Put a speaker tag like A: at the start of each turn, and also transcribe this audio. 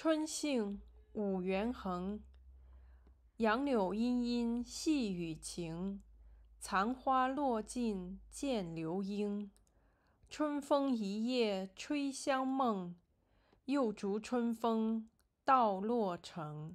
A: 春兴五元衡，杨柳阴阴细雨晴，残花落尽见流莺。春风一夜吹香梦，又逐春风到洛城。